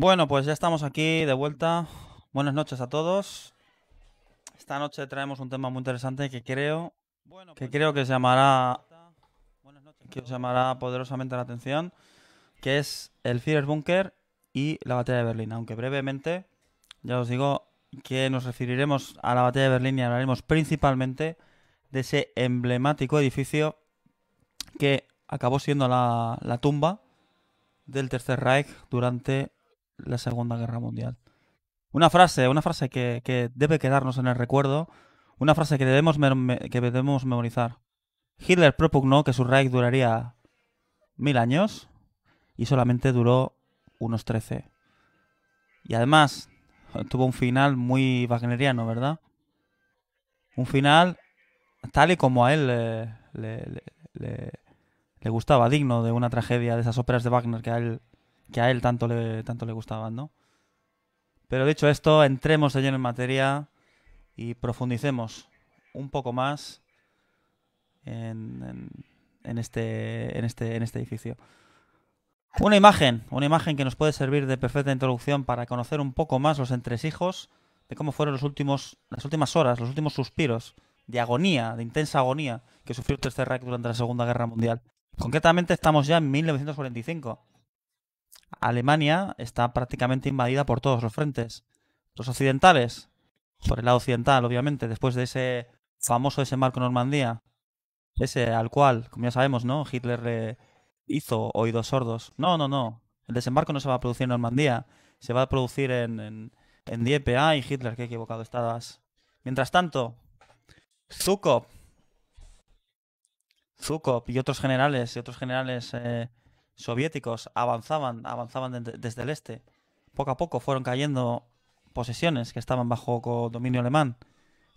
Bueno, pues ya estamos aquí de vuelta. Buenas noches a todos. Esta noche traemos un tema muy interesante que creo que pues creo que llamará que os llamará poderosamente la atención, que es el Bunker y la batalla de Berlín, aunque brevemente ya os digo que nos referiremos a la batalla de Berlín y hablaremos principalmente de ese emblemático edificio que acabó siendo la, la tumba del Tercer Reich durante la Segunda Guerra Mundial. Una frase, una frase que, debe quedarnos en el recuerdo, una frase que debemos, que debemos memorizar. Hitler propugnó que su Reich duraría mil años y solamente duró unos trece. Y además tuvo un final muy wagneriano, ¿verdad? Un final tal y como a él le, gustaba, digno de una tragedia de esas óperas de Wagner que a él que a él tanto le, tanto le gustaban, ¿no? Pero dicho esto, entremos de lleno en materia y profundicemos un poco más en, en, este, en, este, en este edificio. Una imagen, una imagen que nos puede servir de perfecta introducción para conocer un poco más los entresijos de cómo fueron los últimos, las últimas horas, los últimos suspiros de agonía, de intensa agonía que sufrió el Tercer Reich durante la Segunda Guerra Mundial. Concretamente estamos ya en 1945 Alemania está prácticamente invadida por todos los frentes. Los occidentales, por el lado occidental, obviamente, después de ese famoso desembarco en Normandía, ese al cual, como ya sabemos, ¿no? Hitler hizo oídos sordos. No, no, no. El desembarco no se va a producir en Normandía, se va a producir en, en, y y Hitler, qué equivocado estabas. Mientras tanto, Zukov, Zukov y otros generales y otros generales eh, soviéticos avanzaban, avanzaban desde el este. Poco a poco fueron cayendo posesiones que estaban bajo dominio alemán.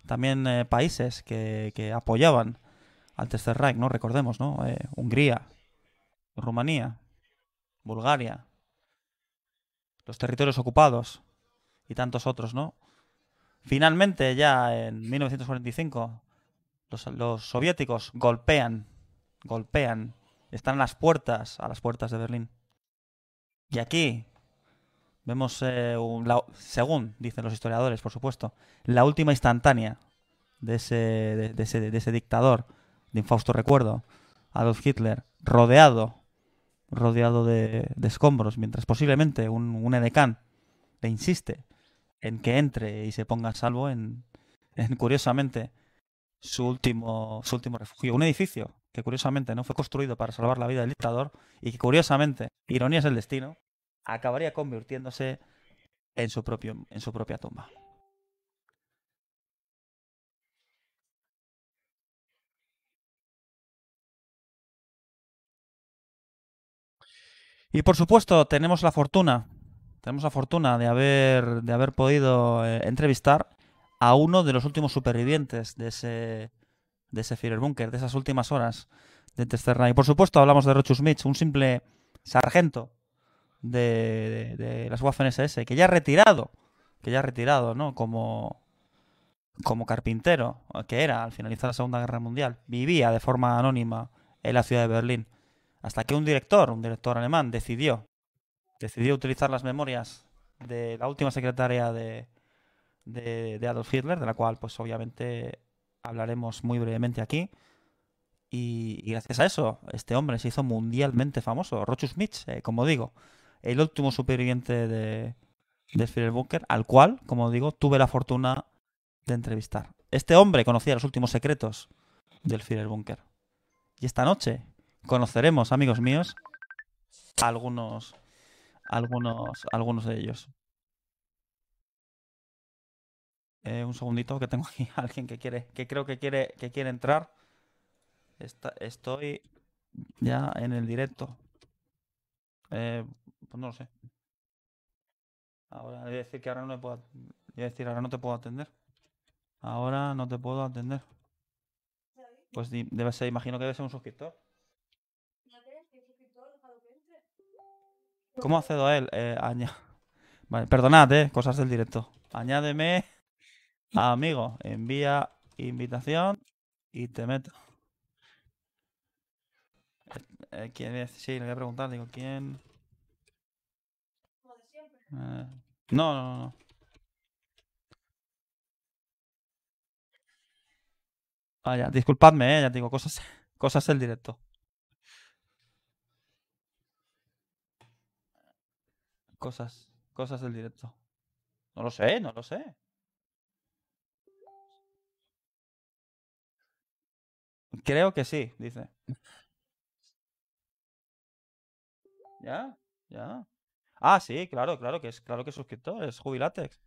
También eh, países que, apoyaban al Tercer Reich, ¿no? Recordemos, ¿no? Eh, Hungría, Rumanía, Bulgaria, los territorios ocupados y tantos otros, ¿no? Finalmente, ya en 1945, los, los soviéticos golpean, golpean están las puertas, a las puertas de Berlín. Y aquí vemos, eh, según dicen los historiadores, por supuesto, la última instantánea de ese, de, ese, dictador, de infausto recuerdo, Adolf Hitler, rodeado, rodeado de, escombros, mientras posiblemente un, un edecán le insiste en que entre y se ponga a salvo en, en curiosamente, su último, su último refugio. Un edificio que curiosamente no fue construido para salvar la vida del dictador y que curiosamente, ironía es el destino, acabaría convirtiéndose en su, propio, en su propia tumba. Y por supuesto, tenemos la fortuna, tenemos la fortuna de haber, de haber podido eh, entrevistar a uno de los últimos supervivientes de ese, de ese Führerbunker, de esas últimas horas de Testerna. Y por supuesto hablamos de Rochus Mitch, un simple sargento de, de, las Waffen-SS, que ya ha retirado, que ya ha retirado, ¿no? Como, como carpintero, que era al finalizar la Segunda Guerra Mundial. Vivía de forma anónima en la ciudad de Berlín. Hasta que un director, un director alemán, decidió, decidió utilizar las memorias de la última secretaria de, de, de Adolf Hitler, de la cual pues obviamente hablaremos muy brevemente aquí. Y, gracias a eso, este hombre se hizo mundialmente famoso, Rochus Mitch, eh, como digo, el último superviviente de, de Bunker, al cual, como digo, tuve la fortuna de entrevistar. Este hombre conocía los últimos secretos del Führer Bunker. Y esta noche conoceremos, amigos míos, algunos, algunos, algunos de ellos. Eh, un segundito que tengo aquí a alguien que quiere, que creo que quiere, que quiere entrar. Está, estoy ya en el directo. Eh, pues no lo sé. Ahora voy a decir que ahora no te puedo, decir ahora no te puedo atender. Ahora no te puedo atender. Pues debe ser, imagino que debe ser un suscriptor. ¿Cómo accedo a él? Eh, aña... Vale, perdonad, eh, cosas del directo. Añádeme. Ah, amigo, envía invitación y te meto. Eh, eh, ¿Quién es? Sí, le voy a preguntar, digo, ¿quién? Como de siempre. Eh, no, no, no. Ah, ya, disculpadme, eh, ya digo, cosas, cosas del directo. Cosas, cosas del directo. No lo sé, no lo sé. Creo que sí, dice. ¿Ya? ¿Ya? Ah, sí, claro, claro que es, claro que suscriptor, es Jubilatex.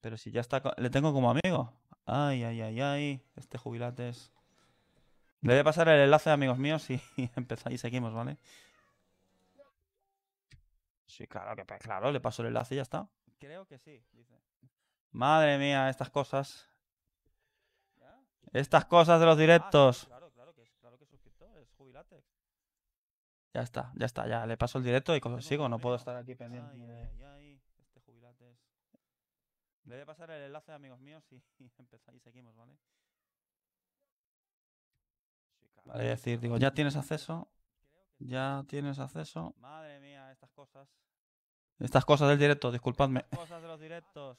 Pero si ya está, le tengo como amigo. Ay, ay, ay, ay, este Jubilatex. Le voy a pasar el enlace, amigos míos, y, empezamos y seguimos, ¿vale? Sí, claro, que, pues, claro, le paso el enlace y ya está. Creo que sí, dice. Madre mía, estas cosas. Estas cosas de los ah, directos. claro, claro, que es, claro que es suscriptor, es Ya está, ya está, ya le paso el directo y sigo no puedo estar aquí pendiente. Ay, este Le voy a pasar el enlace a amigos míos y, empezáis seguimos, ¿vale? Vale, decir, digo, ya tienes acceso. Ya tienes acceso. Madre mía, estas cosas. Estas cosas del directo, disculpadme. Estas cosas de los directos.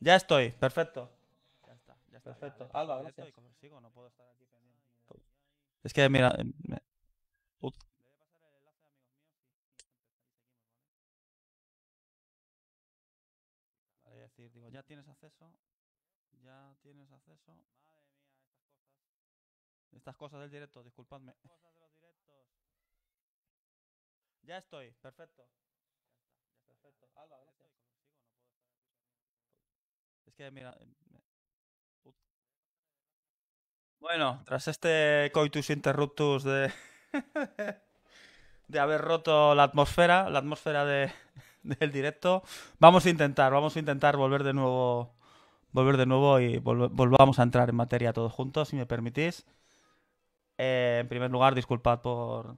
Ya estoy, perfecto perfecto. Alba, gracias. Sigo, no puedo estar aquí pendiente. Es que, mira. Me... Vale, decir, digo, ya tienes acceso. Ya tienes acceso. Madre mía, estas cosas. Estas cosas del directo, disculpadme. Cosas de los directos. Ya estoy, perfecto. Ya está, ya perfecto. Alba, gracias. Es que, mira. Em, bueno, tras este coitus interruptus de, de haber roto la atmósfera, la atmósfera del directo, vamos a intentar, vamos a intentar volver de nuevo, volver de nuevo y volvamos a entrar en materia todos juntos, si me permitís. Eh, en primer lugar, disculpad por,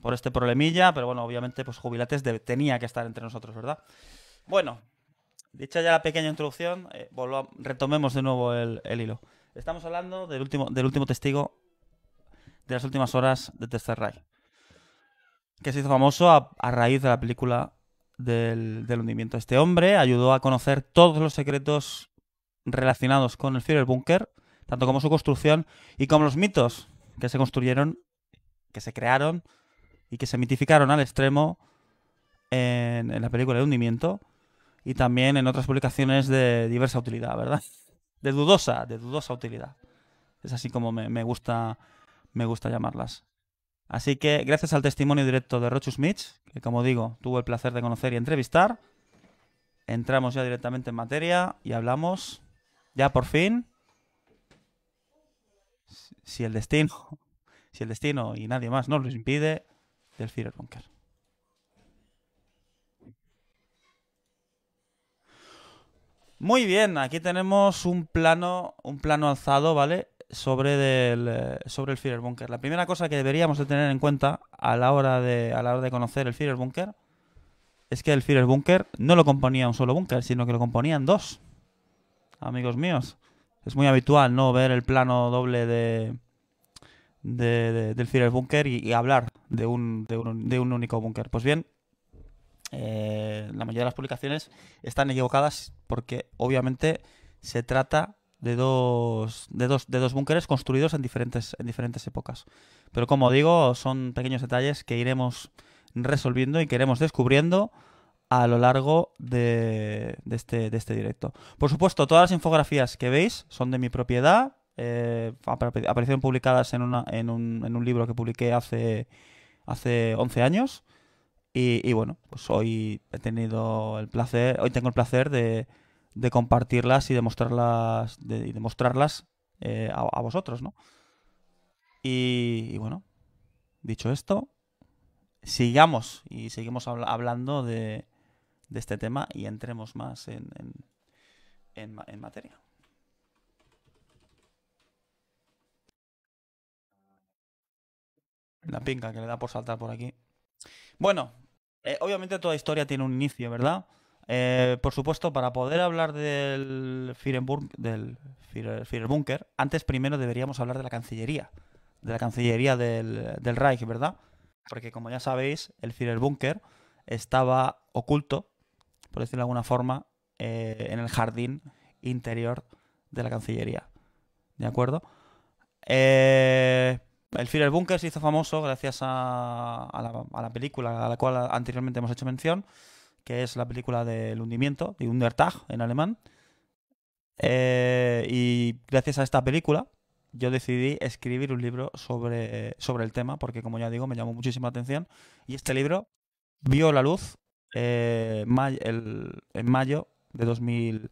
por este problemilla, pero bueno, obviamente, pues Jubilates tenía que estar entre nosotros, ¿verdad? Bueno, dicha ya la pequeña introducción, eh, retomemos de nuevo el hilo. Estamos hablando del último, del último testigo de las últimas horas de Tercer Ray. que se hizo famoso a, raíz de la película del, hundimiento. Este hombre ayudó a conocer todos los secretos relacionados con el Bunker. tanto como su construcción y como los mitos que se construyeron, que se crearon y que se mitificaron al extremo en, la película del hundimiento y también en otras publicaciones de diversa utilidad, ¿verdad? de dudosa, de dudosa utilidad. Es así como me, gusta, me gusta llamarlas. Así que gracias al testimonio directo de Rochus Mitch, que como digo, tuvo el placer de conocer y entrevistar, entramos ya directamente en materia y hablamos, ya por fin, si el destino, si el destino y nadie más nos lo impide, del bunker Muy bien, aquí tenemos un plano, un plano alzado, ¿vale? Sobre, el eh, sobre el La primera cosa que deberíamos de tener en cuenta a la hora de, a la hora de conocer el Bunker es que el Bunker no lo componía un solo búnker, sino que lo componían dos. Amigos míos, es muy habitual no ver el plano doble de, del Führerbunker y, y hablar de un, de un, de un único búnker. Pues bien, eh, la mayoría de las publicaciones están equivocadas porque obviamente se trata de dos, de dos, de dos búnkeres construidos en diferentes, en diferentes épocas. Pero como digo, son pequeños detalles que iremos resolviendo y que iremos descubriendo a lo largo de, este, este, directo. Por supuesto, todas las infografías que veis son de mi propiedad, eh, aparecieron publicadas en, una, en, un, en un libro que publiqué hace, hace 11 años. Y, bueno, pues hoy he tenido el placer, hoy tengo el placer de, compartirlas y de mostrarlas, de, eh, a, vosotros, ¿no? Y, bueno, dicho esto, sigamos y seguimos hablando de, este tema y entremos más en, en, en materia. La pinca que le da por saltar por aquí. Bueno, eh, obviamente toda historia tiene un inicio, ¿verdad? Eh, por supuesto, para poder hablar del Firenbunker, del antes primero deberíamos hablar de la Cancillería, de la Cancillería del, del Reich, ¿verdad? Porque como ya sabéis, el Firenbunker estaba oculto, por decirlo de alguna forma, eh, en el jardín interior de la Cancillería. ¿De acuerdo? Eh, el Führer Bunker se hizo famoso gracias a, la, película a la cual anteriormente hemos hecho mención, que es la película del hundimiento, de Tag en alemán. Eh, y gracias a esta película yo decidí escribir un libro sobre, sobre el tema, porque como ya digo, me llamó muchísima atención. Y este libro vio la luz eh, en mayo de, 2000,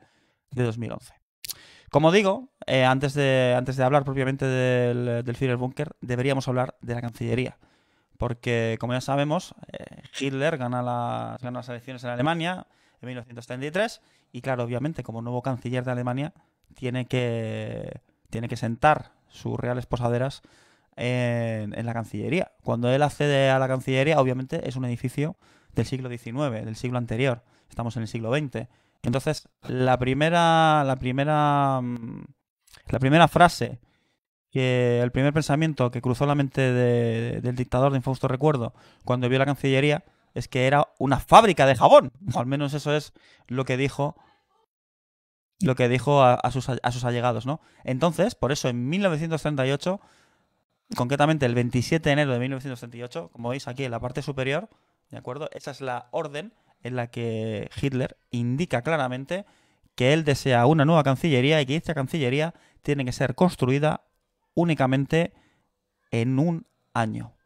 de 2011. Como digo, eh, antes, de, antes de hablar propiamente del, del Führerbunker, deberíamos hablar de la Cancillería. Porque, como ya sabemos, eh, Hitler gana, las gana las elecciones en Alemania en 1933 y, claro, obviamente, como nuevo canciller de Alemania, tiene que, tiene que sentar sus reales posaderas en, en, la Cancillería. Cuando él accede a la Cancillería, obviamente es un edificio del siglo XIX, del siglo anterior. Estamos en el siglo XX. Entonces, la primera, la primera, mm, la primera frase, que el primer pensamiento que cruzó la mente del dictador de Infausto Recuerdo cuando vio la Cancillería es que era una fábrica de jabón. al menos eso es lo que dijo lo que dijo a, sus, a, sus, allegados, ¿no? Entonces, por eso en 1938, concretamente el 27 de enero de 1938, como veis aquí en la parte superior, ¿de acuerdo? Esa es la orden en la que Hitler indica claramente que él desea una nueva Cancillería y que esta Cancillería tiene que ser construida únicamente en un año.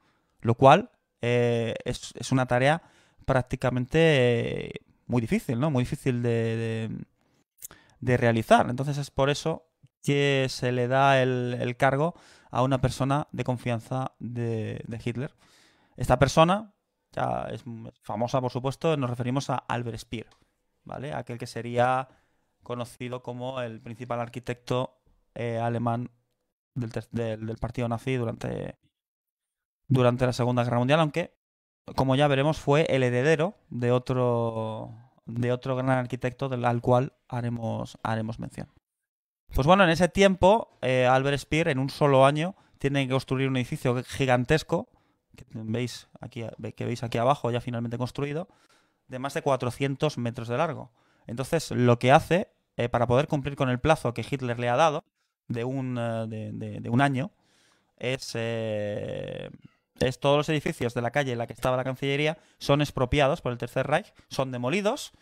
Lo cual eh, es, una tarea prácticamente eh, muy difícil, ¿no? Muy difícil de, de, realizar. Entonces es por eso que se le da el, cargo a una persona de confianza de Hitler. Esta persona, es famosa, por supuesto, nos referimos a Albert Speer, ¿vale? Aquel que sería conocido como el principal arquitecto eh, alemán del, partido nazi durante, durante la Segunda Guerra Mundial, aunque, como ya veremos, fue el heredero de otro, de otro gran arquitecto del, al cual haremos, haremos mención. Pues bueno, en ese tiempo, eh, Albert Speer, en un solo año, tiene que construir un edificio gigantesco que veis aquí, que veis aquí abajo ya finalmente construido, de más de 400 metros de largo. Entonces, lo que hace, eh, para poder cumplir con el plazo que Hitler le ha dado, de un, eh, de, un año, eh, es, todos los edificios de la calle en la que estaba la Cancillería son expropiados por el Tercer Reich, son demolidos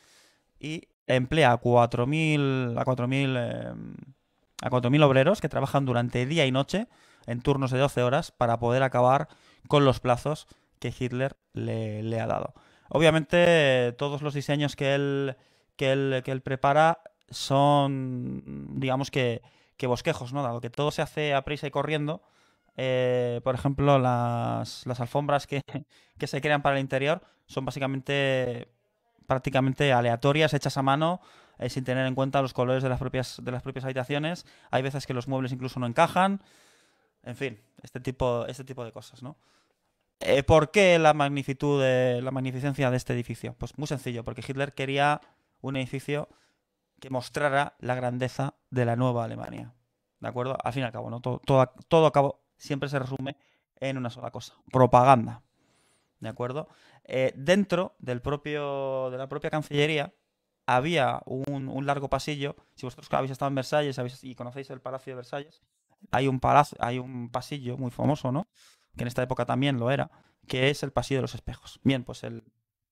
y emplea a 4.000 a 4.000 a 4.000 obreros que trabajan durante día y noche en turnos de 12 horas para poder acabar con los plazos que Hitler le, ha dado. Obviamente todos los diseños que él, que él, que él prepara son, digamos que, que, bosquejos, ¿no? Dado que todo se hace a prisa y corriendo. Eh, por ejemplo, las, las alfombras que, que, se crean para el interior son básicamente prácticamente aleatorias, hechas a mano, eh, sin tener en cuenta los colores de las, propias, de las propias habitaciones. Hay veces que los muebles incluso no encajan. En fin, este tipo, este tipo de cosas, ¿no? Eh, ¿Por qué la magnitud, de, la magnificencia de este edificio? Pues muy sencillo, porque Hitler quería un edificio que mostrara la grandeza de la nueva Alemania. ¿De acuerdo? Al fin y al cabo, ¿no? Todo, todo, todo siempre se resume en una sola cosa: propaganda. ¿De acuerdo? Eh, dentro del propio, de la propia Cancillería había un, largo pasillo. Si vosotros habéis estado en Versalles y conocéis el Palacio de Versalles, hay un palacio, hay un pasillo muy famoso, ¿no? Que en esta época también lo era, que es el pasillo de los espejos. Bien, pues el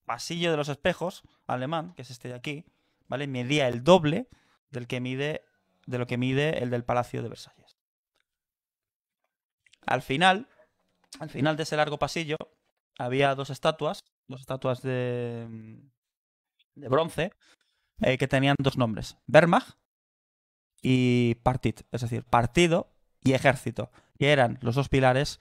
pasillo de los espejos alemán, que es este de aquí, ¿vale? Medía el doble del que mide de lo que mide el del Palacio de Versalles. Al final, al final de ese largo pasillo había dos estatuas, dos estatuas de, de bronce, eh, que tenían dos nombres, Wehrmacht y Partit, es decir, partido y ejército, que eran los dos pilares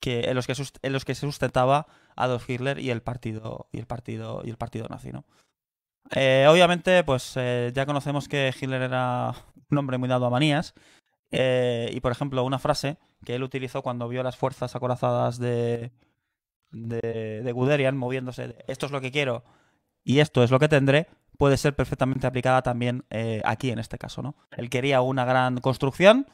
que, en, los que en los que se sustentaba Adolf Hitler y el partido y el partido y el partido nazi, eh, obviamente, pues eh, ya conocemos que Hitler era un hombre muy dado a manías. Eh, y por ejemplo, una frase que él utilizó cuando vio las fuerzas acorazadas de, de, Guderian moviéndose esto es lo que quiero y esto es lo que tendré, puede ser perfectamente aplicada también aquí en este caso. ¿no? Él quería una gran construcción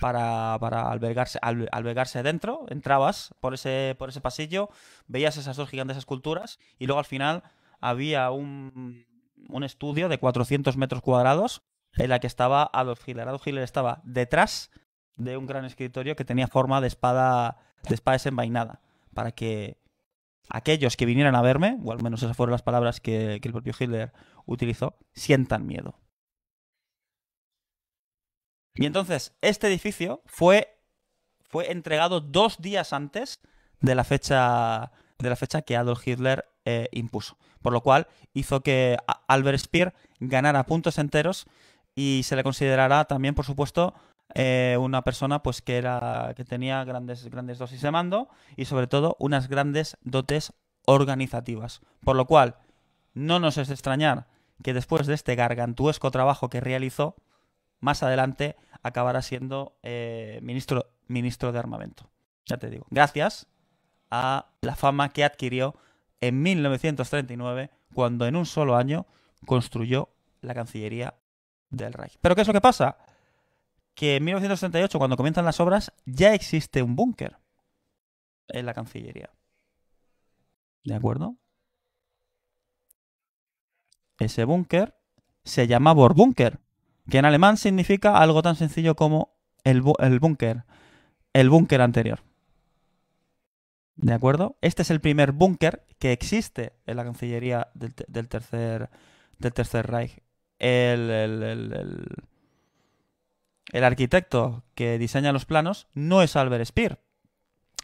para, para albergarse, albergarse dentro. Entrabas por ese, por ese pasillo, veías esas dos gigantes esculturas y luego al final había un, estudio de 400 metros cuadrados en la que estaba Adolf Hitler. Adolf Hitler estaba detrás de un gran escritorio que tenía forma de espada, de espada desenvainada, para que aquellos que vinieran a verme, o al menos esas fueron las palabras que, que el propio Hitler utilizó, sientan miedo. Y entonces, este edificio fue, fue entregado dos días antes de la fecha, de la fecha que Adolf Hitler eh, impuso. Por lo cual hizo que Albert Speer ganara puntos enteros y se le considerará también, por supuesto, eh, una persona pues que era que tenía grandes grandes dosis de mando y sobre todo unas grandes dotes organizativas por lo cual no nos es extrañar que después de este gargantuesco trabajo que realizó más adelante acabará siendo eh, ministro, ministro de armamento. Ya te digo, gracias a la fama que adquirió en 1939 cuando en un solo año construyó la Cancillería del Reich. Pero ¿qué es lo que pasa? Que en 1938, cuando comienzan las obras, ya existe un búnker en la Cancillería. ¿De acuerdo? Ese búnker se llama Borbúnker que en alemán significa algo tan sencillo como el, búnker, el búnker anterior. ¿De acuerdo? Este es el primer búnker que existe en la Cancillería del, tercer, del tercer Reich. El, el, arquitecto que diseña los planos no es Albert Speer,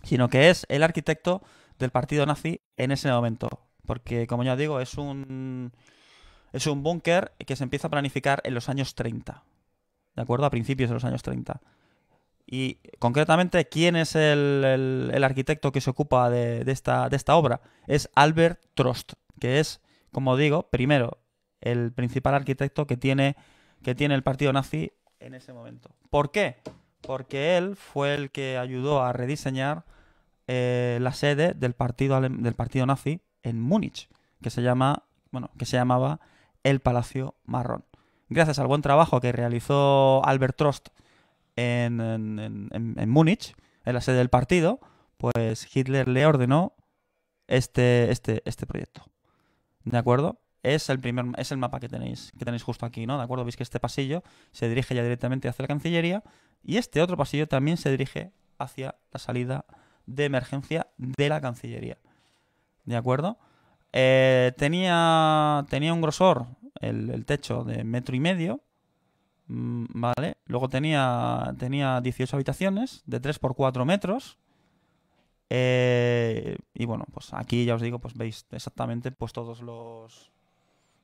sino que es el arquitecto del partido nazi en ese momento. Porque, como ya digo, es un es un búnker que se empieza a planificar en los años 30. ¿De acuerdo? A principios de los años 30. Y concretamente, ¿quién es el, arquitecto que se ocupa de, esta, de esta obra? Es Albert Trost, que es, como digo, primero, el principal arquitecto que tiene, que tiene el partido nazi en ese momento. ¿Por qué? Porque él fue el que ayudó a rediseñar eh, la sede del partido, del partido nazi en Múnich, que se llama, bueno, que se llamaba el Palacio Marrón. Gracias al buen trabajo que realizó Albert Trost en, Múnich, en la sede del partido, pues Hitler le ordenó este, este, este proyecto. ¿De acuerdo? Es el, primer, es el mapa que tenéis, que tenéis justo aquí, ¿no? ¿De acuerdo? Veis que este pasillo se dirige ya directamente hacia la Cancillería y este otro pasillo también se dirige hacia la salida de emergencia de la Cancillería. ¿De acuerdo? Eh, tenía, tenía un grosor, el, techo, de metro y medio. Mm, vale. Luego tenía, tenía 18 habitaciones de 3 por 4 metros. Eh, y bueno, pues aquí ya os digo, pues veis exactamente pues todos los.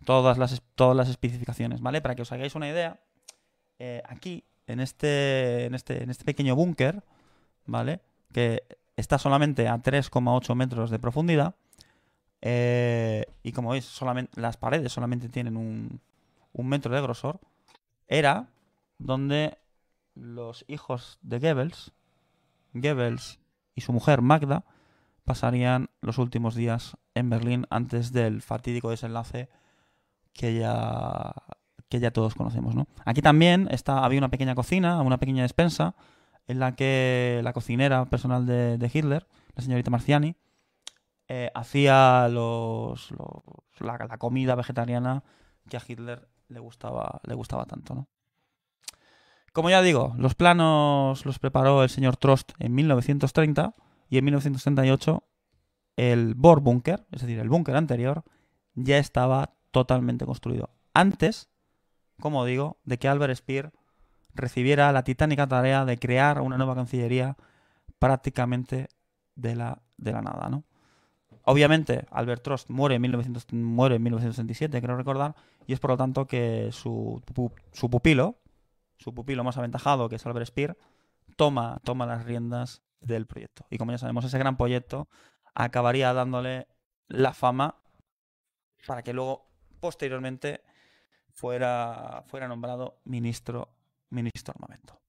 Todas las, todas las especificaciones, ¿vale? Para que os hagáis una idea, eh, aquí, en este, en este, en este pequeño búnker, ¿vale? Que está solamente a 3,8 metros de profundidad, eh, y como veis, solamente, las paredes solamente tienen un, metro de grosor. Era donde los hijos de Goebbels, Goebbels y su mujer Magda, pasarían los últimos días en Berlín antes del fatídico desenlace que ya, que ya todos conocemos. ¿no? Aquí también está, había una pequeña cocina, una pequeña despensa, en la que la cocinera personal de Hitler, la señorita Marciani, eh, hacía los, la, comida vegetariana que a Hitler le gustaba, le gustaba tanto. ¿no? Como ya digo, los planos los preparó el señor Trost en 1930 y en 1938 el Bohr es decir, el búnker anterior, ya estaba totalmente construido. Antes, como digo, de que Albert Speer recibiera la titánica tarea de crear una nueva cancillería prácticamente de la, de la nada, ¿no? Obviamente, Albert Trost muere en, muere en 1967, creo recordar, y es por lo tanto que su, pupilo, su pupilo más aventajado, que es Albert Speer, toma, toma las riendas del proyecto. Y como ya sabemos, ese gran proyecto acabaría dándole la fama para que luego, posteriormente, fuera, fuera nombrado ministro, ministro armamento.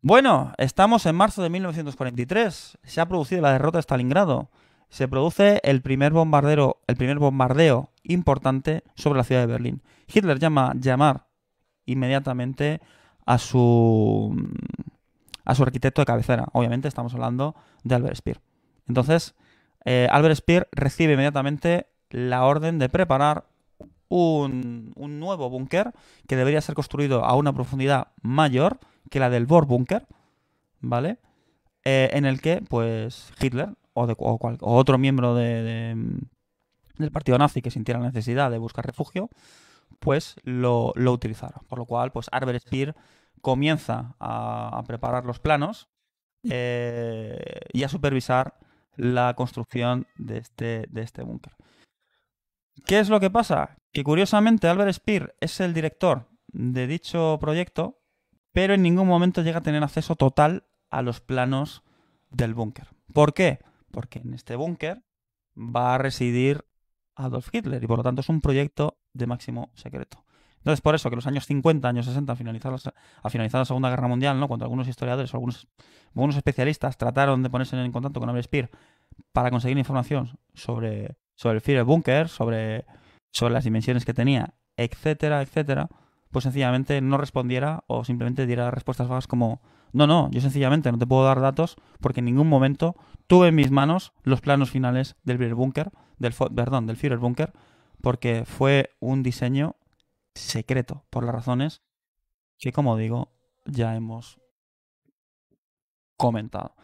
Bueno, estamos en marzo de 1943. Se ha producido la derrota de Stalingrado se produce el primer, bombardero, el primer bombardeo importante sobre la ciudad de Berlín. Hitler llama llamar inmediatamente a su a su arquitecto de cabecera. Obviamente estamos hablando de Albert Speer. Entonces, eh, Albert Speer recibe inmediatamente la orden de preparar un, nuevo búnker que debería ser construido a una profundidad mayor que la del Bohr búnker, ¿vale? Eh, en el que, pues, Hitler o, cual, otro miembro del partido nazi que sintiera la necesidad de buscar refugio, pues lo, utilizaron. Por lo cual, pues Albert Speer comienza a, preparar los planos eh, y a supervisar la construcción de este, de este búnker. ¿Qué es lo que pasa? Que curiosamente Albert Speer es el director de dicho proyecto, pero en ningún momento llega a tener acceso total a los planos del búnker. ¿Por qué? porque en este búnker va a residir Adolf Hitler y por lo tanto es un proyecto de máximo secreto. Entonces, por eso que los años 50, años 60, a finalizar la, Segunda Guerra Mundial, ¿no? cuando algunos historiadores o algunos, especialistas trataron de ponerse en contacto con Albert Speer para conseguir información sobre, sobre el búnker, sobre, sobre las dimensiones que tenía, etcétera, etcétera, pues sencillamente no respondiera o simplemente diera respuestas vagas como no, no, yo sencillamente no te puedo dar datos porque en ningún momento tuve en mis manos los planos finales del Bunker, del, perdón, del Führerbunker, porque fue un diseño secreto por las razones que, como digo, ya hemos comentado.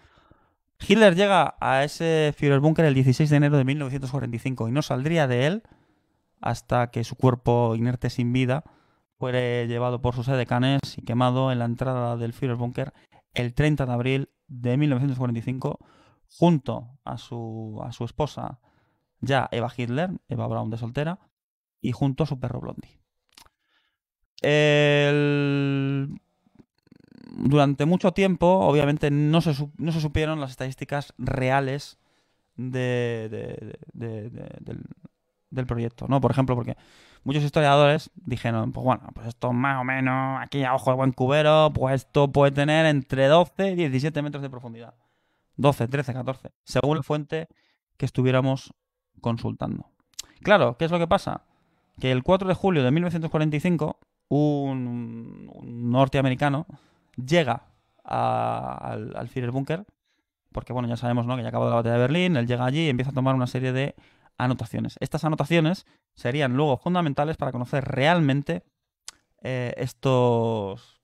Hitler llega a ese Führerbunker el 16 de enero de 1945 y no saldría de él hasta que su cuerpo inerte sin vida fue llevado por sus Canes y quemado en la entrada del Führerbunker el 30 de abril de 1945 junto a su, a su esposa ya Eva Hitler, Eva Braun de soltera, y junto a su perro Blondie. Durante mucho tiempo, obviamente, no se, no se supieron las estadísticas reales del, del, proyecto, ¿no? Por ejemplo, porque muchos historiadores dijeron, pues bueno, pues esto más o menos aquí a ojo de buen cubero, pues esto puede tener entre 12 y 17 metros de profundidad. 12, 13, 14, según la fuente que estuviéramos consultando. Claro, ¿qué es lo que pasa? Que el 4 de julio de 1945, un, norteamericano llega al, al Führerbunker, porque bueno, ya sabemos ¿no? que ya acabó la batalla de Berlín, él llega allí y empieza a tomar una serie de anotaciones. Estas anotaciones serían luego fundamentales para conocer realmente eh, estos,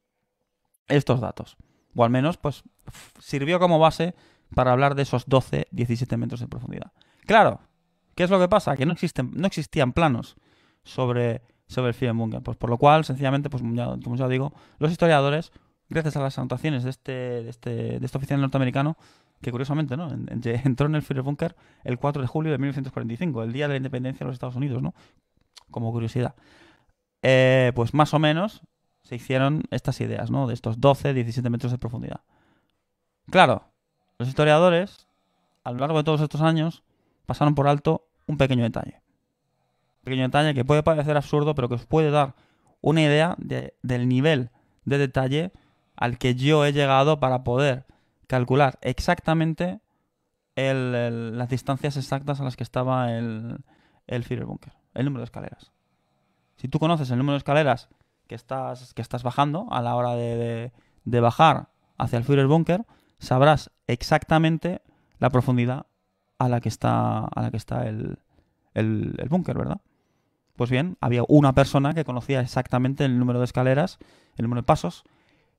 estos datos. O al menos, pues, sirvió como base para hablar de esos 12, 17 metros de profundidad. Claro, ¿qué es lo que pasa? Que no, existen, no existían planos sobre, sobre el Fidenbunker. Pues por lo cual, sencillamente, pues como ya digo, los historiadores, gracias a las anotaciones de este, de este, de este oficial norteamericano, que curiosamente ¿no? entró en el Führerbunker el 4 de julio de 1945, el día de la independencia de los Estados Unidos, ¿no? como curiosidad. Eh, pues más o menos se hicieron estas ideas, ¿no? de estos 12, 17 metros de profundidad. Claro, los historiadores, a lo largo de todos estos años, pasaron por alto un pequeño detalle. pequeño detalle que puede parecer absurdo, pero que os puede dar una idea del nivel de detalle al que yo he llegado para poder calcular exactamente las distancias exactas a las que estaba el, el Bunker, el número de escaleras. Si tú conoces el número de escaleras que estás, que estás bajando a la hora de, de, bajar hacia el Bunker, sabrás exactamente la profundidad a la que está, a la que está el, el, el búnker, ¿verdad? Pues bien, había una persona que conocía exactamente el número de escaleras, el número de pasos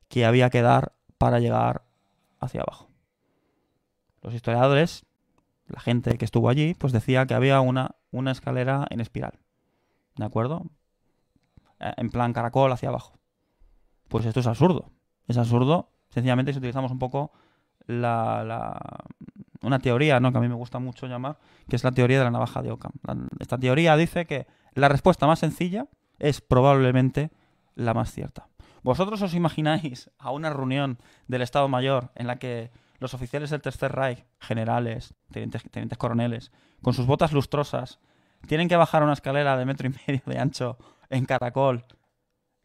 que había que dar para llegar hacia abajo. Los historiadores, la gente que estuvo allí, pues decía que había una, una escalera en espiral. ¿De acuerdo? Eh, en plan caracol hacia abajo. Pues esto es absurdo. Es absurdo, sencillamente, si utilizamos un poco la, una teoría ¿no? que a mí me gusta mucho llamar, que es la teoría de la navaja de Ockham. esta teoría dice que la respuesta más sencilla es probablemente la más cierta. ¿Vosotros os imagináis a una reunión del Estado Mayor en la que los oficiales del Tercer Reich, generales, tenientes, coroneles, con sus botas lustrosas, tienen que bajar una escalera de metro y medio de ancho en caracol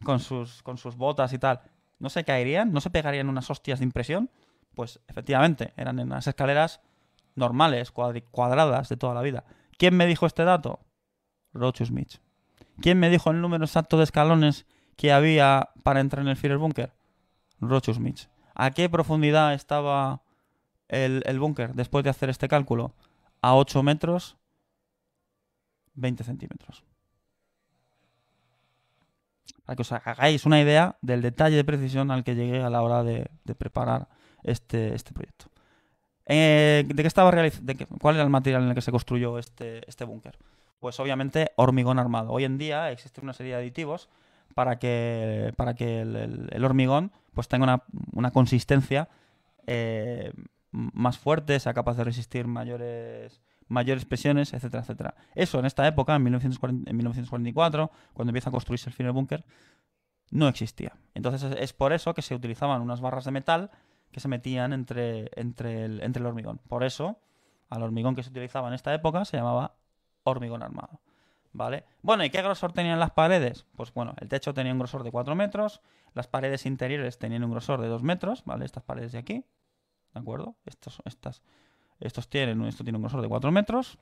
con sus, con sus botas y tal? ¿No se caerían? ¿No se pegarían unas hostias de impresión? Pues efectivamente, eran en unas escaleras normales, cuadradas de toda la vida. ¿Quién me dijo este dato? Rochus Mitch. ¿Quién me dijo el número exacto de escalones ¿Qué había para entrar en el bunker, Rochusmich. ¿A qué profundidad estaba el, búnker después de hacer este cálculo? A 8 metros, 20 centímetros. Para que os hagáis una idea del detalle de precisión al que llegué a la hora de, preparar este, este proyecto. Eh, ¿de qué estaba ¿Cuál era el material en el que se construyó este, este búnker? Pues obviamente hormigón armado. Hoy en día existe una serie de aditivos para que, para que el, hormigón pues tenga una, una consistencia eh, más fuerte, sea capaz de resistir mayores, mayores presiones, etcétera, etcétera. Eso en esta época, en, 1944, cuando empieza a construirse el final búnker, no existía. Entonces es por eso que se utilizaban unas barras de metal que se metían entre, entre, el, entre el hormigón. Por eso, al hormigón que se utilizaba en esta época se llamaba hormigón armado. ¿vale? Bueno, ¿y qué grosor tenían las paredes? Pues bueno, el techo tenía un grosor de 4 metros, las paredes interiores tenían un grosor de 2 metros, ¿vale? Estas paredes de aquí, ¿de acuerdo? Estos, estas, estos tienen, esto tiene un grosor de 4 metros.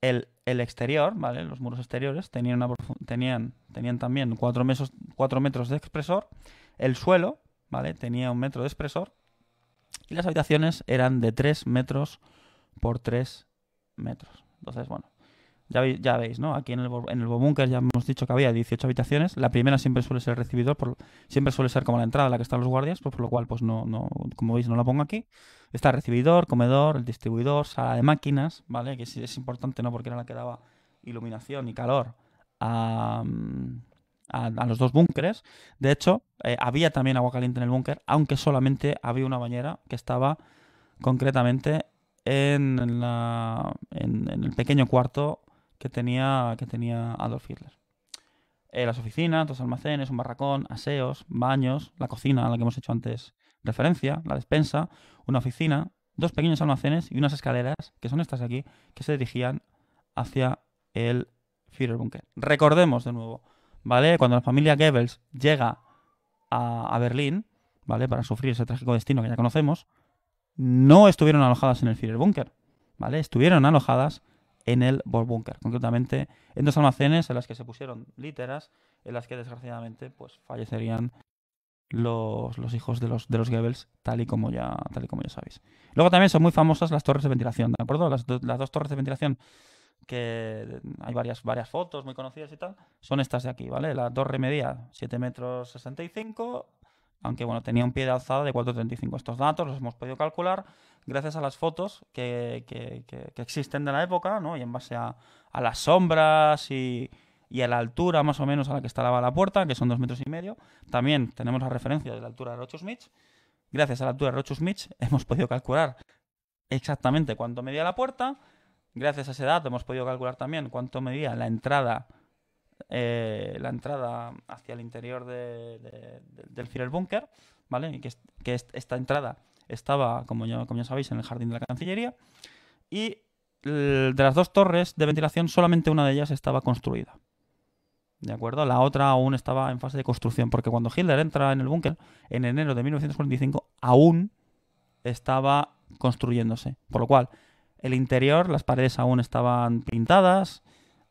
El, exterior, ¿vale? Los muros exteriores tenían, tenían, tenían también 4 metros, 4 metros de expresor. El suelo, ¿vale? Tenía un metro de expresor. Y las habitaciones eran de 3 metros por 3 metros. Entonces, bueno, ya, veis, ¿no? Aquí en el, en ya hemos dicho que había 18 habitaciones. La primera siempre suele ser el recibidor, por, siempre suele ser como la entrada, la que están los guardias, pues, por lo cual, pues no, no, como veis, no la pongo aquí. Está el recibidor, comedor, el distribuidor, sala de máquinas, ¿vale? Que es, importante, ¿no? Porque era la que daba iluminación y calor a, a, los dos búnkeres. De hecho, eh, había también agua caliente en el búnker, aunque solamente había una bañera que estaba concretamente en, en el pequeño cuarto que tenía, que tenía Adolf Hitler. Eh, las oficinas, dos almacenes, un barracón, aseos, baños, la cocina a la que hemos hecho antes referencia, la despensa, una oficina, dos pequeños almacenes y unas escaleras, que son estas de aquí, que se dirigían hacia el Führerbunker. Recordemos de nuevo, ¿vale? Cuando la familia Goebbels llega a, a Berlín, ¿vale? Para sufrir ese trágico destino que ya conocemos, no estuvieron alojadas en el Führerbunker, ¿vale? Estuvieron alojadas en el bunker concretamente en dos almacenes en las que se pusieron literas, en las que desgraciadamente pues fallecerían los, hijos de los, de los Goebbels, tal y, como ya, tal y como ya sabéis. Luego también son muy famosas las torres de ventilación, ¿de acuerdo? Las, las dos torres de ventilación que hay varias, varias fotos muy conocidas y tal, son estas de aquí, ¿vale? La torre media 7 metros 65 aunque bueno, tenía un pie de alzada de 4.35. Estos datos los hemos podido calcular gracias a las fotos que, existen de la época, ¿no? Y en base a, las sombras y, a la altura más o menos a la que estaba la puerta, que son dos metros y medio. También tenemos la referencia de la altura de rochus Gracias a la altura de rochus hemos podido calcular exactamente cuánto medía la puerta. Gracias a ese dato hemos podido calcular también cuánto medía la entrada eh, la entrada hacia el interior del Führerbunker ¿vale? que, esta entrada estaba, como ya, como ya sabéis, en el jardín de la Cancillería. Y de las dos torres de ventilación, solamente una de ellas estaba construida. ¿De acuerdo? La otra aún estaba en fase de construcción, porque cuando Hitler entra en el búnker en enero de 1945, aún estaba construyéndose. Por lo cual, el interior, las paredes aún estaban pintadas,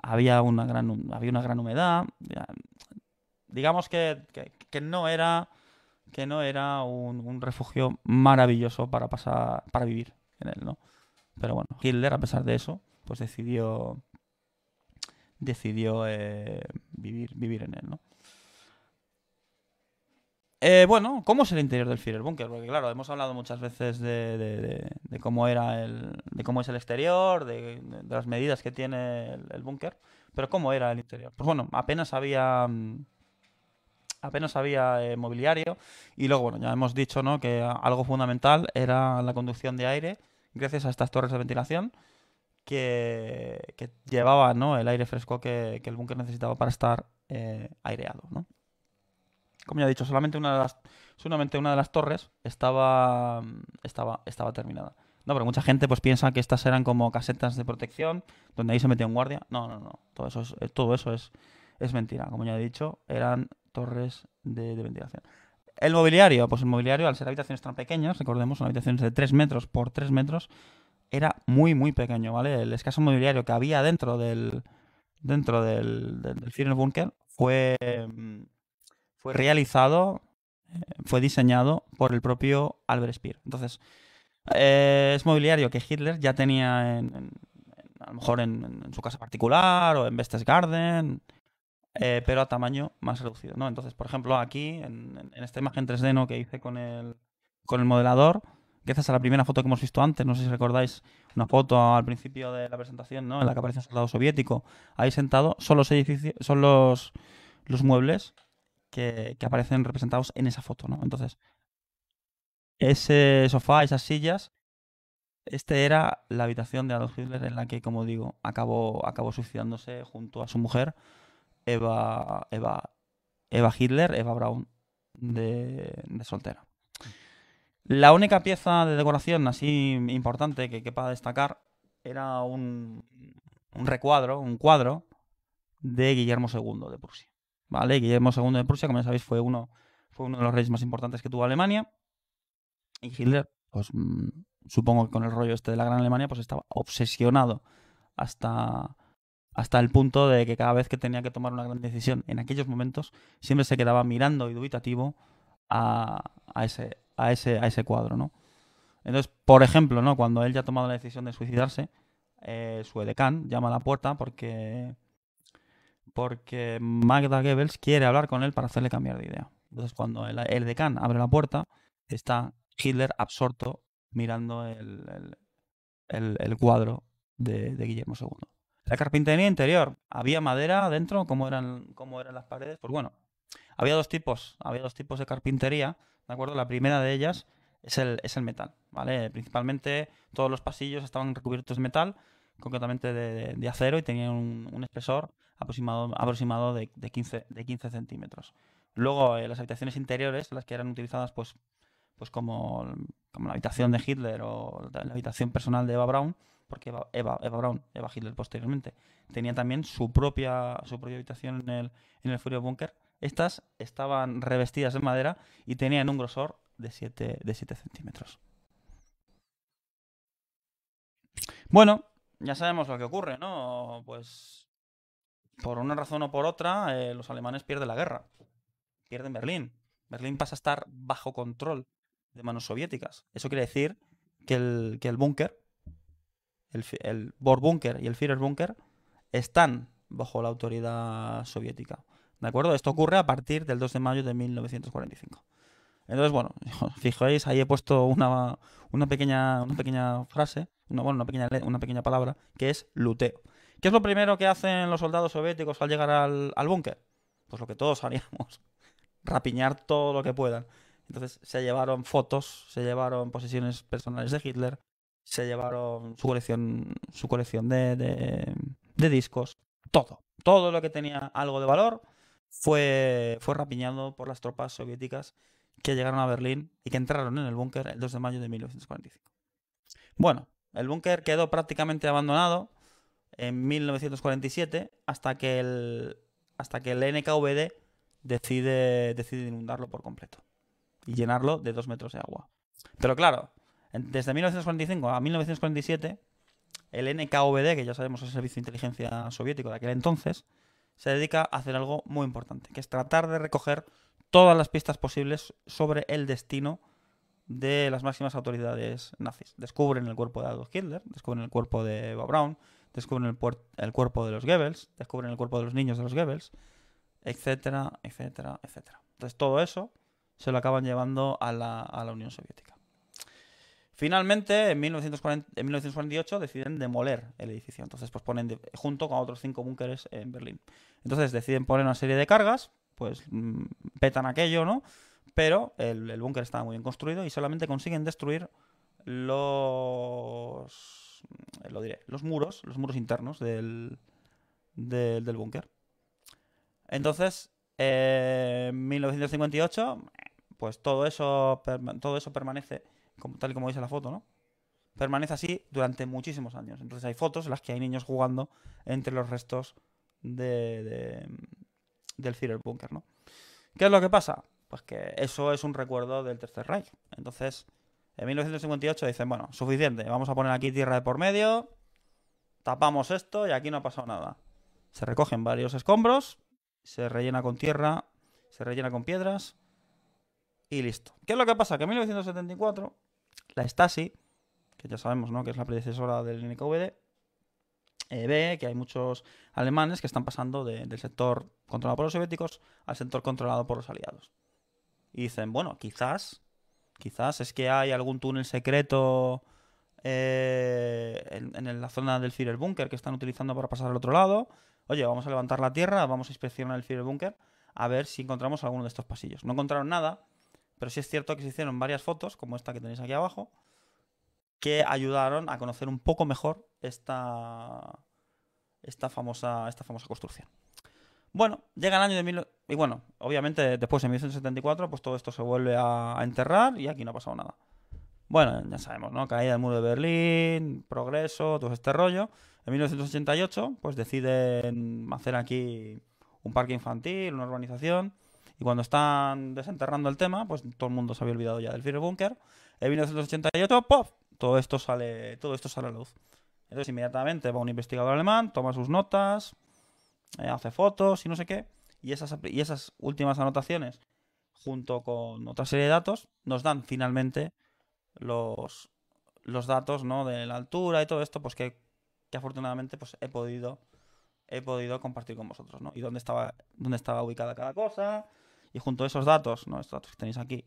había una gran, había una gran humedad. Digamos que, no era, que no era un, refugio maravilloso para, pasar, para vivir en él, ¿no? Pero bueno, Hitler, a pesar de eso, pues decidió, decidió eh, vivir, vivir en él, ¿no? Eh, bueno, ¿cómo es el interior del Bunker? Porque claro, hemos hablado muchas veces de, cómo era el, de cómo es el exterior, de, las medidas que tiene el, búnker, pero ¿cómo era el interior? Pues bueno, apenas había mm, apenas había eh, mobiliario y luego bueno, ya hemos dicho, ¿no? que algo fundamental era la conducción de aire gracias a estas torres de ventilación que, llevaban, el aire fresco que, el búnker necesitaba para estar eh, aireado, ¿no? como ya he dicho, solamente una de las, solamente una de las torres estaba, estaba, estaba terminada. No, pero mucha gente pues piensa que estas eran como casetas de protección, donde ahí se metía un guardia. No, no, no. Todo eso es, eh, todo eso es, es mentira. Como ya he dicho, eran torres de, ventilación. El mobiliario, pues el mobiliario, al ser habitaciones tan pequeñas, recordemos, son habitaciones de 3 metros por 3 metros, era muy, muy pequeño, ¿vale? El escaso mobiliario que había dentro del dentro del, del, búnker fue, mm, fue realizado, eh, fue diseñado por el propio Albert Speer. Entonces, eh, es mobiliario que Hitler ya tenía, a lo mejor en, su casa particular o en bestes eh, pero a tamaño más reducido. Entonces, por ejemplo, aquí, en, esta imagen 3D ¿no? que hice con el, con el modelador, gracias a la primera foto que hemos visto antes, no sé si recordáis una foto al principio de la presentación, ¿no? en la que aparece un soldado soviético ahí sentado, son los edificios, son los, los muebles que, aparecen representados en esa foto, ¿no? Entonces, ese sofá, esas sillas, este era la habitación de Adolf Hitler en la que, como digo, acabó, acabó suicidándose junto a su mujer, Eva, Eva, Eva Hitler, Eva Braun, de, soltera. La única pieza de decoración así importante que quepa destacar era un, un recuadro, un cuadro de Guillermo II de Prusia. ¿vale? Guillermo II de Prusia, como ya sabéis, fue uno, fue uno de los reyes más importantes que tuvo Alemania. Y Hitler, pues mm, supongo que con el rollo este de la Gran Alemania, pues estaba obsesionado hasta, hasta el punto de que cada vez que tenía que tomar una gran decisión en aquellos momentos, siempre se quedaba mirando y dubitativo a, a, ese, a, ese, a ese cuadro, ¿no? Entonces, por ejemplo, ¿no? cuando él ya ha tomado la decisión de suicidarse, eh, su edecán llama a la puerta porque porque Magda Goebbels quiere hablar con él para hacerle cambiar de idea. Entonces, cuando el, el decán abre la puerta, está Hitler absorto mirando el, cuadro de, Guillermo II. La carpintería interior, ¿había madera adentro? ¿Cómo eran, eran las paredes? Pues bueno, había dos tipos, había dos tipos de carpintería, ¿de acuerdo? La primera de ellas es el, metal, ¿vale? Principalmente todos los pasillos estaban recubiertos de metal, concretamente de, acero, y tenían un, un espesor aproximado, aproximado de, 15, de 15 centímetros. Luego, eh, las habitaciones interiores, las que eran utilizadas pues, pues como, como la habitación de Hitler o la, habitación personal de Eva Braun, porque Eva, Eva, Eva, Braun, Eva Hitler posteriormente, tenía también su propia, su propia habitación en el, en Furio Bunker. Estas estaban revestidas de madera y tenían un grosor de 7, de 7 centímetros. Bueno, ya sabemos lo que ocurre, ¿no? Pues por una razón o por otra, eh, los alemanes pierden la guerra. Pierden Berlín. Berlín pasa a estar bajo control de manos soviéticas. Eso quiere decir que el, el búnker, el, el y el Bunker están bajo la autoridad soviética. ¿De acuerdo? Esto ocurre a partir del 2 de mayo de 1945. Entonces, bueno, fijáis, ahí he puesto una, una, pequeña, una pequeña frase, una, bueno, una pequeña, una pequeña palabra, que es luteo. ¿Qué es lo primero que hacen los soldados soviéticos al llegar al, búnker? Pues lo que todos haríamos, rapiñar todo lo que puedan. Entonces se llevaron fotos, se llevaron posesiones personales de Hitler, se llevaron su colección, su colección de, discos, todo. Todo lo que tenía algo de valor fue, fue rapiñado por las tropas soviéticas que llegaron a Berlín y que entraron en el búnker el 2 de mayo de 1945. Bueno, el búnker quedó prácticamente abandonado en 1947 hasta que el, hasta que el NKVD decide, decide inundarlo por completo y llenarlo de dos metros de agua. Pero claro, desde 1945 a 1947, el NKVD, que ya sabemos es el Servicio de Inteligencia Soviético de aquel entonces, se dedica a hacer algo muy importante, que es tratar de recoger todas las pistas posibles sobre el destino de las máximas autoridades nazis. Descubren el cuerpo de Adolf Hitler, descubren el cuerpo de Eva Braun, descubren el, cuerpo de los Goebbels, descubren el cuerpo de los niños de los Goebbels, etcétera, etcétera, etcétera. Entonces todo eso se lo acaban llevando a la, Unión Soviética. Finalmente, en, 1948 deciden demoler el edificio. Entonces, pues ponen junto con otros cinco búnkeres en Berlín. Entonces deciden poner una serie de cargas, pues mm, petan aquello, ¿no? Pero el, el búnker estaba muy bien construido y solamente consiguen destruir los lo diré, los muros, los muros internos del, del, del búnker. Entonces, eh, en 1958, pues todo eso, todo eso permanece, tal y como veis en la foto, ¿no? Permanece así durante muchísimos años. Entonces hay fotos en las que hay niños jugando entre los restos de, del Führer ¿no? ¿Qué es lo que pasa? Pues que eso es un recuerdo del Tercer Reich. Entonces, en 1958 dicen, bueno, suficiente, vamos a poner aquí tierra de por medio, tapamos esto y aquí no ha pasado nada. Se recogen varios escombros, se rellena con tierra, se rellena con piedras y listo. ¿Qué es lo que pasa? Que en 1974 la Stasi, que ya sabemos ¿no? que es la predecesora del NKVD, eh, ve que hay muchos alemanes que están pasando del sector controlado por los soviéticos al sector controlado por los aliados. Y dicen, bueno, quizás Quizás es que hay algún túnel secreto eh, en, la zona del búnker que están utilizando para pasar al otro lado. Oye, vamos a levantar la tierra, vamos a inspeccionar el búnker a ver si encontramos alguno de estos pasillos. No encontraron nada, pero sí es cierto que se hicieron varias fotos, como esta que tenéis aquí abajo, que ayudaron a conocer un poco mejor esta, famosa, esta famosa construcción. Bueno, llega el año de... Y bueno, obviamente después en 1974 pues todo esto se vuelve a enterrar y aquí no ha pasado nada. Bueno, ya sabemos, ¿no? Caída del muro de Berlín, progreso, todo este rollo. En 1988 pues deciden hacer aquí un parque infantil, una urbanización. Y cuando están desenterrando el tema, pues todo el mundo se había olvidado ya del Führerbunker. En 1988, ¡pop! Todo esto sale, todo esto sale a la luz. Entonces inmediatamente va un investigador alemán, toma sus notas, eh, hace fotos y no sé qué. Y esas, y esas últimas anotaciones, junto con otra serie de datos, nos dan finalmente los, los datos ¿no? de la altura y todo esto, pues que, afortunadamente pues, he podido he podido compartir con vosotros, ¿no? Y dónde estaba, dónde estaba ubicada cada cosa. Y junto a esos datos, ¿no? Estos datos que tenéis aquí.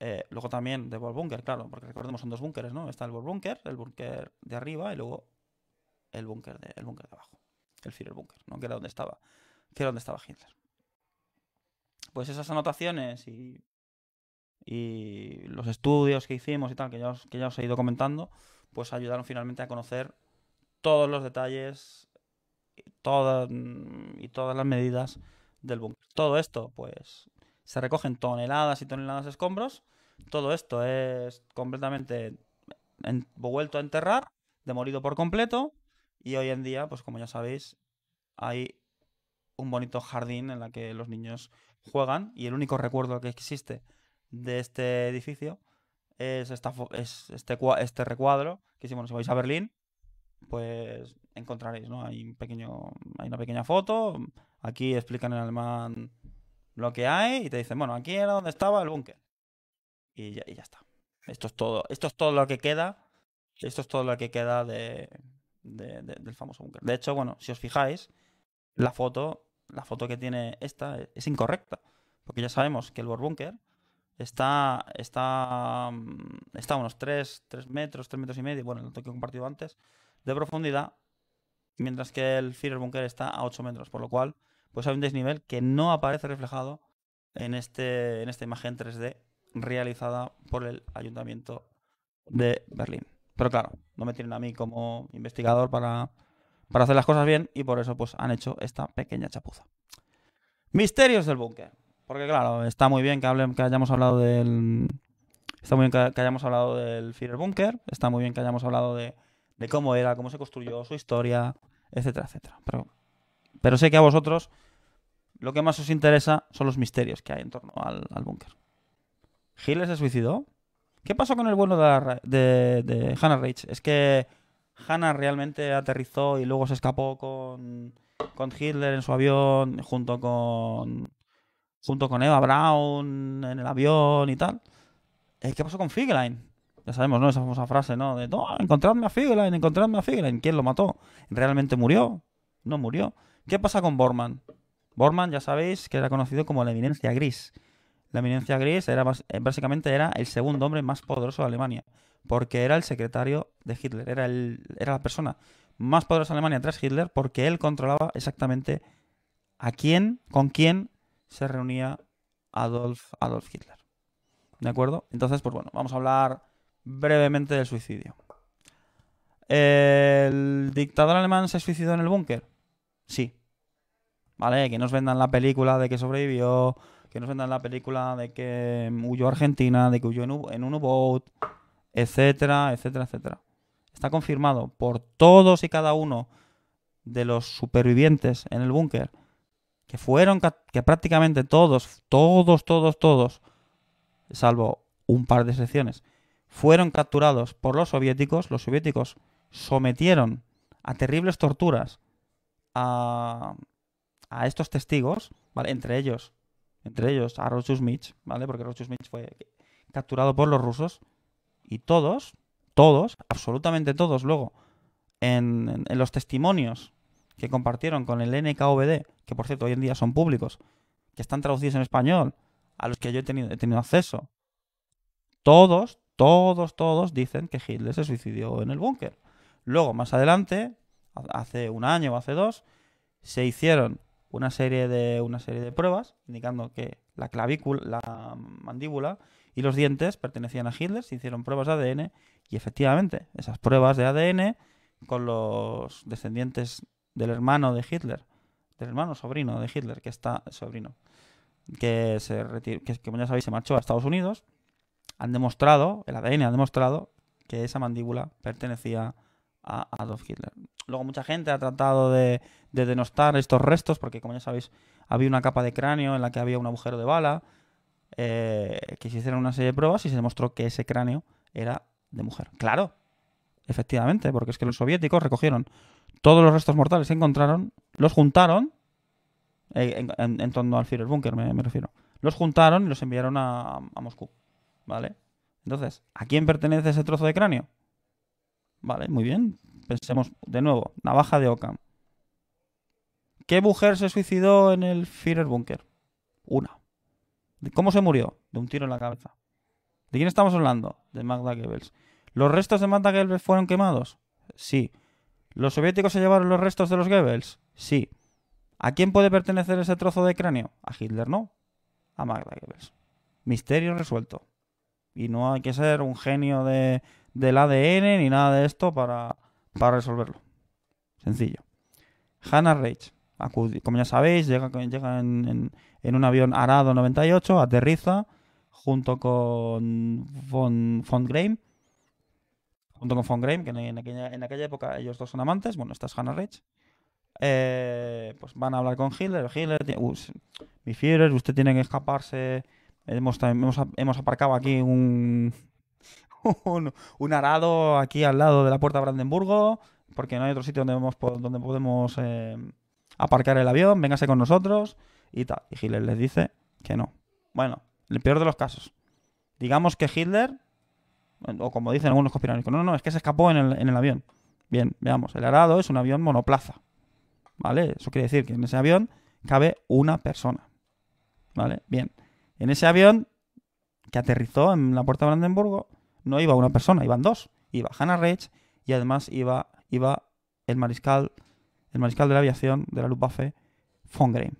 Eh, luego también de World Bunker, claro, porque recordemos son dos búnkeres, ¿no? Está el World Bunker, el búnker de arriba y luego el búnker de, el búnker de abajo el Führerbunker, ¿no? que era donde estaba, que donde estaba Hitler. Pues esas anotaciones y, los estudios que hicimos y tal, que ya, os, que ya he ido comentando, pues ayudaron finalmente a conocer todos los detalles y todas, las medidas del búnker. Todo esto, pues, se recogen toneladas y toneladas de escombros. Todo esto es completamente vuelto a enterrar, demolido por completo. Y hoy en día, pues como ya sabéis, hay un bonito jardín en el que los niños juegan y el único recuerdo que existe de este edificio es, esta, es este, este recuadro que si, bueno, si vais a Berlín, pues encontraréis, ¿no? Hay, un pequeño, hay una pequeña foto, aquí explican en alemán lo que hay y te dicen, bueno, aquí era donde estaba el búnker. Y ya, y ya está. Esto es todo, esto es todo lo que queda. Esto es todo lo que queda de, de, del famoso búnker. De hecho, bueno, si os fijáis, la foto, la foto que tiene esta es incorrecta, porque ya sabemos que el Borbúnker está, está, mm, está a unos 3, metros, 3 metros y medio, bueno, el que he compartido antes, de profundidad, mientras que el Führer Bunker está a 8 metros, por lo cual pues hay un desnivel que no aparece reflejado en, este, en esta imagen 3D realizada por el Ayuntamiento de Berlín. Pero claro, no me tienen a mí como investigador para, hacer las cosas bien y por eso pues han hecho esta pequeña chapuza. Misterios del búnker. Porque claro, está muy bien que, que hayamos hablado del... Está muy bien que, hayamos hablado del Führer Bunker, está muy bien que hayamos hablado de, de cómo era, cómo se construyó, su historia, etcétera, etcétera. Pero, pero sé que a vosotros lo que más os interesa son los misterios que hay en torno al, búnker. giles se suicidó? ¿Qué pasó con el vuelo de, Hannah Rich? Es que Hannah realmente aterrizó y luego se escapó con, Hitler en su avión, junto con, junto con Eva Brown en el avión y tal. Eh, ¿Qué pasó con Figline? Ya sabemos, ¿no? Esa famosa frase, ¿no? De, no, encontradme a Figline, encontradme a Figline. ¿Quién lo mató? ¿Realmente murió? No murió. ¿Qué pasa con Borman? Borman, ya sabéis, que era conocido como la eminencia gris. La eminencia gris era eh, básicamente era el segundo hombre más poderoso de Alemania, porque era el secretario de Hitler, era, la persona más poderosa de Alemania tras Hitler, porque él controlaba exactamente a quién, con quién se reunía Adolf, Adolf Hitler. ¿De acuerdo? Entonces, pues bueno, vamos a hablar brevemente del suicidio. ¿El dictador alemán se suicidó en el búnker? Sí. ¿Vale? Que nos vendan la película de que sobrevivió, que nos vendan la película de que huyó a Argentina, de que huyó en, un U-Boat, etcétera, etcétera, etcétera. Está confirmado por todos y cada uno de los supervivientes en el búnker, que fueron, que prácticamente todos, todos, todos, todos, salvo un par de excepciones, fueron capturados por los soviéticos. Los soviéticos sometieron a terribles torturas a, a estos testigos, entre ellos entre ellos a Rochus ¿vale? Porque Rochus fue capturado por los rusos y todos, todos, absolutamente todos luego, en, los testimonios que compartieron con el NKVD, que por cierto hoy en día son públicos, que están traducidos en español, a los que yo he tenido, he tenido acceso, todos, todos, todos dicen que Hitler se suicidió en el búnker. Luego, más adelante, hace un año o hace dos, se hicieron una serie de, una serie de pruebas indicando que la clavícula, la mandíbula y los dientes pertenecían a Hitler, se hicieron pruebas de ADN y efectivamente esas pruebas de ADN con los descendientes del hermano de Hitler, del hermano sobrino de Hitler, que está sobrino, que, se que, como ya sabéis se marchó a Estados Unidos, han demostrado, el ADN ha demostrado que esa mandíbula pertenecía a a Adolf Hitler. Luego mucha gente ha tratado de, denostar estos restos porque, como ya sabéis, había una capa de cráneo en la que había un agujero de bala, eh, que se hicieron una serie de pruebas y se demostró que ese cráneo era de mujer. Claro, efectivamente, porque es que los soviéticos recogieron todos los restos mortales que encontraron, los juntaron, eh, en, torno al Führerbunker me, me refiero, los juntaron y los enviaron a, a Moscú, ¿vale? Entonces, ¿a quién pertenece ese trozo de cráneo? Vale, muy bien. Pensemos de nuevo, navaja de Ockham. ¿Qué mujer se suicidó en el Führer Bunker? Una. ¿Cómo se murió? De un tiro en la cabeza. ¿De quién estamos hablando? De Magda Goebbels. ¿Los restos de Magda Goebbels fueron quemados? Sí. ¿Los soviéticos se llevaron los restos de los Goebbels? Sí. ¿A quién puede pertenecer ese trozo de cráneo? A Hitler no. A Magda Goebbels. Misterio resuelto. Y no hay que ser un genio de del ADN ni nada de esto para, para resolverlo. Sencillo. Hannah Rage. Como ya sabéis, llega, en, en, un avión Arado 98, aterriza junto con Von, von Junto con Von Graham, que en aquella, época ellos dos son amantes. Bueno, esta es Hannah Rage. Eh, pues van a hablar con Hitler. Hitler mi Führer, usted tiene que escaparse. Hemos, hemos, hemos aparcado aquí un, un, arado aquí al lado de la puerta de Brandenburgo, porque no hay otro sitio donde, donde podemos eh, aparcar el avión, véngase con nosotros y tal. Y Hitler les dice que no. Bueno, el peor de los casos. Digamos que Hitler, o como dicen algunos conspiranicos no, no, es que se escapó en el, en el avión. Bien, veamos, el arado es un avión monoplaza. ¿Vale? Eso quiere decir que en ese avión cabe una persona. ¿Vale? Bien. En ese avión que aterrizó en la puerta de Brandenburgo, no iba una persona, iban dos. Iba Hannah Reich y además iba, iba el mariscal el mariscal de la aviación de la Luftwaffe von Greim.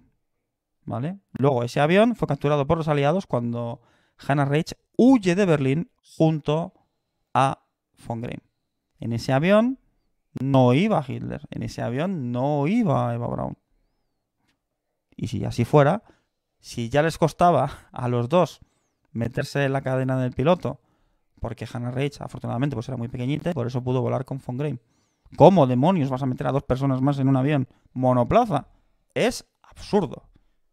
¿Vale? Luego ese avión fue capturado por los aliados cuando Hannah Reich huye de Berlín junto a von Greim. En ese avión no iba Hitler, en ese avión no iba Eva Braun. Y si así fuera, si ya les costaba a los dos meterse en la cadena del piloto porque Hannah Reich, afortunadamente, pues era muy pequeñita, por eso pudo volar con Von ¿Cómo demonios vas a meter a dos personas más en un avión monoplaza? Es absurdo.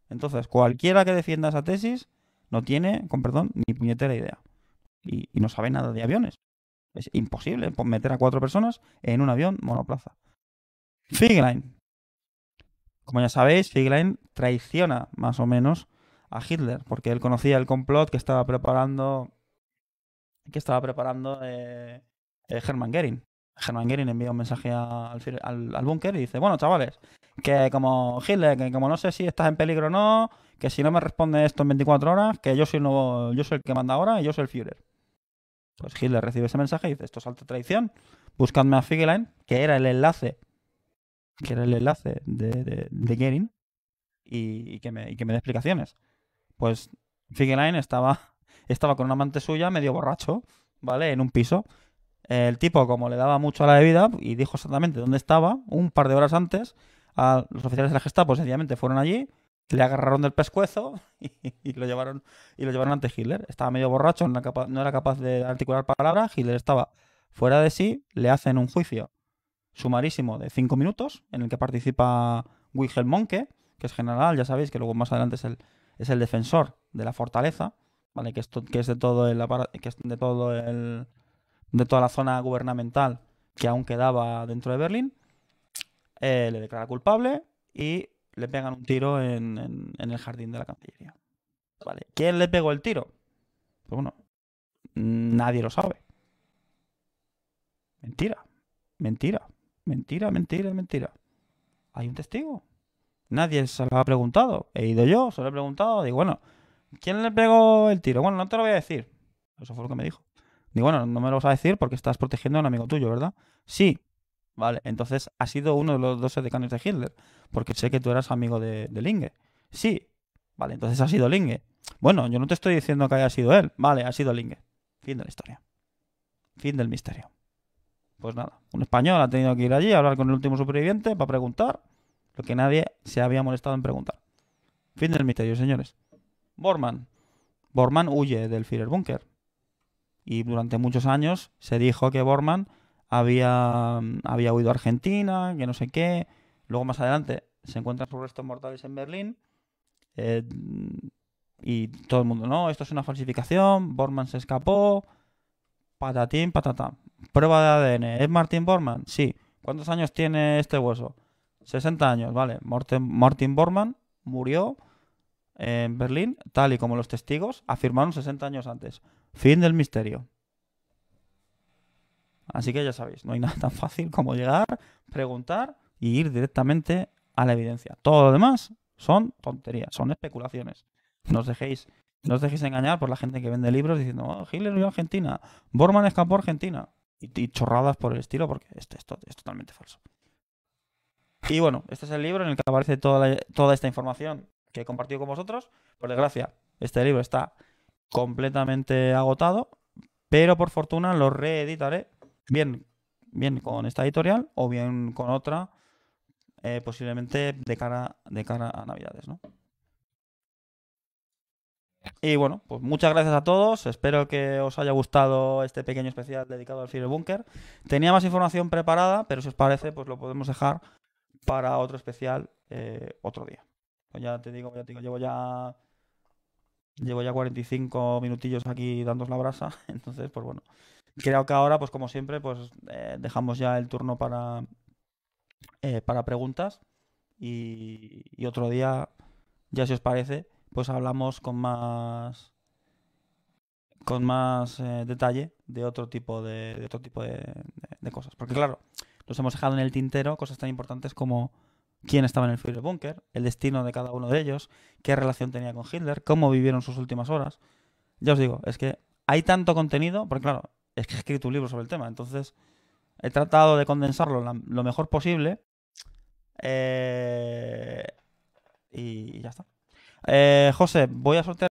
Entonces, cualquiera que defienda esa tesis no tiene, con perdón, ni puñetera idea. Y, no sabe nada de aviones. Es imposible meter a cuatro personas en un avión monoplaza. Figline. Como ya sabéis, Figline traiciona más o menos a Hitler, porque él conocía el complot que estaba preparando que estaba preparando eh, eh, Gering. Gering envía un mensaje al, al, búnker y dice, bueno, chavales, que como Hitler, que como no sé si estás en peligro o no, que si no me responde esto en 24 horas, que yo soy, el yo soy el que manda ahora y yo soy el Führer. Pues Hitler recibe ese mensaje y dice, esto es alta traición, buscadme a Figeline, que era el enlace, que era el enlace de, de, Gering, y, que me, que me dé explicaciones. Pues Figeline estaba estaba con una amante suya, medio borracho, ¿vale? En un piso. El tipo, como le daba mucho a la bebida, y dijo exactamente dónde estaba, un par de horas antes, a los oficiales de la Gestapo sencillamente fueron allí, le agarraron del pescuezo y, lo llevaron y lo llevaron ante Hitler. Estaba medio borracho, no era, capaz, de articular palabras, Hitler estaba fuera de sí, le hacen un juicio sumarísimo de cinco minutos, en el que participa Wilhelm Monke, que es general, ya sabéis que luego más adelante es el, es el defensor de la fortaleza, ¿vale? Que, es de todo que es de todo el de toda la zona gubernamental que aún quedaba dentro de Berlín, eh, le declara culpable y le pegan un tiro en, el jardín de la Cancillería. Vale. ¿Quién le pegó el tiro? Pues bueno, nadie lo sabe. Mentira, mentira, mentira, mentira, mentira. Hay un testigo. Nadie se lo ha preguntado. He ido yo, se lo he preguntado. Digo, bueno, ¿Quién le pegó el tiro? Bueno, no te lo voy a decir. Eso fue lo que me dijo. Digo, bueno, no me lo vas a decir porque estás protegiendo a un amigo tuyo, ¿verdad? Sí. Vale, entonces ha sido uno de los doce decanes de Hitler, porque sé que tú eras amigo de, de Linge. Sí. Vale, entonces ha sido Linge. Bueno, yo no te estoy diciendo que haya sido él. Vale, ha sido Linge. Fin de la historia. Fin del misterio. Pues nada, un español ha tenido que ir allí a hablar con el último superviviente para preguntar lo que nadie se había molestado en preguntar. Fin del misterio, señores. Bormann. Borman huye del Führerbunker. Y durante muchos años se dijo que Borman había, había huido a Argentina, que no sé qué. Luego más adelante se encuentran sus restos mortales en Berlín. Eh, y todo el mundo, no, esto es una falsificación, Borman se escapó, patatín, patata. Prueba de ADN, ¿es Martin Borman? Sí. ¿Cuántos años tiene este hueso? 60 años, vale. Martin, Martin Borman murió en Berlín, tal y como los testigos afirmaron 60 años antes. Fin del misterio. Así que ya sabéis, no hay nada tan fácil como llegar, preguntar y ir directamente a la evidencia. Todo lo demás son tonterías, son especulaciones. No os dejéis, no dejéis engañar por la gente que vende libros diciendo, oh, Hitler vio a Argentina, Borman escapó a Argentina. Y, chorradas por el estilo, porque esto, es totalmente falso. Y bueno, este es el libro en el que aparece toda, toda esta información que he compartido con vosotros. Por desgracia, este libro está completamente agotado, pero por fortuna lo reeditaré bien, bien con esta editorial o bien con otra, eh, posiblemente de cara, de cara a Navidades, Y bueno, pues muchas gracias a todos. Espero que os haya gustado este pequeño especial dedicado al Firebunker. Tenía más información preparada, pero si os parece, pues lo podemos dejar para otro especial eh, otro día. Pues ya te digo, ya digo, llevo ya. Llevo ya 45 minutillos aquí dándos la brasa. Entonces, pues bueno. Creo que ahora, pues como siempre, pues eh, dejamos ya el turno para, eh, para preguntas. Y, otro día, ya si os parece, pues hablamos con más con más eh, detalle de otro tipo de, otro tipo de cosas. Porque claro, nos hemos dejado en el tintero cosas tan importantes como quién estaba en el Führerbunker, Bunker, el destino de cada uno de ellos, qué relación tenía con Hitler, cómo vivieron sus últimas horas. Ya os digo, es que hay tanto contenido, porque claro, es que he escrito un libro sobre el tema, entonces he tratado de condensarlo lo mejor posible. Eh, y ya está. Eh, José, voy a soltar